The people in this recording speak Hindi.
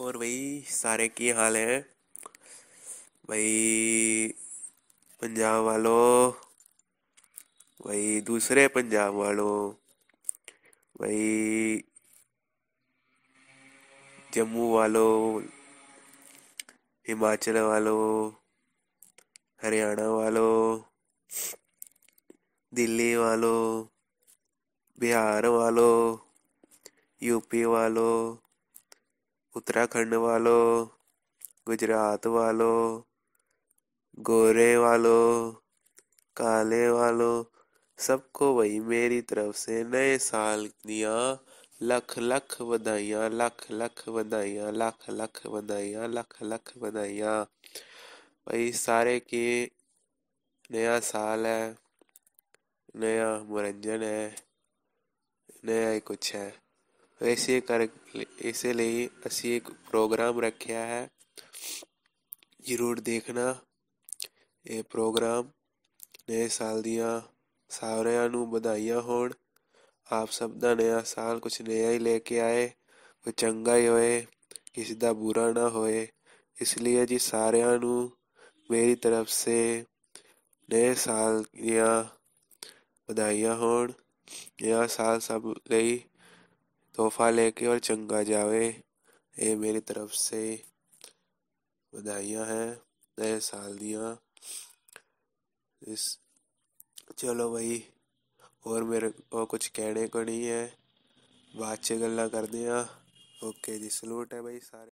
और भाई सारे की हाल है भाई पंजाब वालों भाई दूसरे पंजाब वालों भाई जम्मू वालों हिमाचल वालों हरियाणा वालों दिल्ली वालों बिहार वालों यूपी वालों उत्तराखंड वालों गुजरात वालों गोरे वालों काले वालों सबको वही मेरी तरफ से नए साल दिया लख लख बधाइयाँ लख लख बधाइयाँ लख लख बधाइयाँ लख लख बधाइयाँ भाई सारे के नया साल है नया मनोरंजन है नया ही कुछ है ਇਸੇ ਕਰ ਇਸੇ ਲਈ ਅਸੀਂ ਇੱਕ ਪ੍ਰੋਗਰਾਮ ਰੱਖਿਆ ਹੈ ਜ਼ਰੂਰ ਦੇਖਣਾ ਇਹ ਪ੍ਰੋਗਰਾਮ ਨਵੇਂ ਸਾਲ ਦੀਆਂ ਸਾਰਿਆਂ ਨੂੰ ਵਧਾਈਆਂ ਹੋਣ ਆਪ ਸਭ ਦਾ ਨਵਾਂ ਸਾਲ ਕੁਝ ਨਿਆ ਹੀ ਲੈ ਕੇ ਆਏ ਕੋ ਚੰਗਾ ਹੀ ਹੋਏ ਕਿਸੇ ਦਾ ਬੁਰਾ ਨਾ ਹੋਏ ਇਸ ਲਈ ਜੀ ਸਾਰਿਆਂ ਨੂੰ ਮੇਰੀ ਤਰਫ ਸੇ ਨਵੇਂ ਸਾਲ ਦੀਆਂ ਵਧਾਈਆਂ ਹੋਣ ਇਹ ਸਾਲ ਸਭ ਲਈ तोहफा लेके और चंगा जावे ये मेरी तरफ से बधाइयाँ हैं नए साल दिया इस चलो भाई और मेरे और कुछ कहने को नहीं है बाद च कर करते हैं ओके जी सलूट है भाई सारे